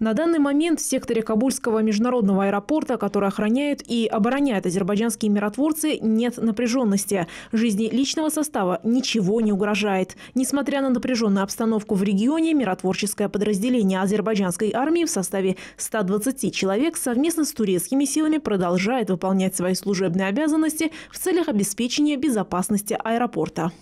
На данный момент в секторе Кабульского международного аэропорта, который охраняют и обороняют азербайджанские миротворцы, нет напряженности. Жизни личного состава ничего не угрожает. Несмотря на напряженную обстановку в регионе, миротворческое подразделение азербайджанской армии в составе 120 человек совместно с турецкими силами продолжает выполнять свои служебные обязанности в целях обеспечения безопасности аэропорта.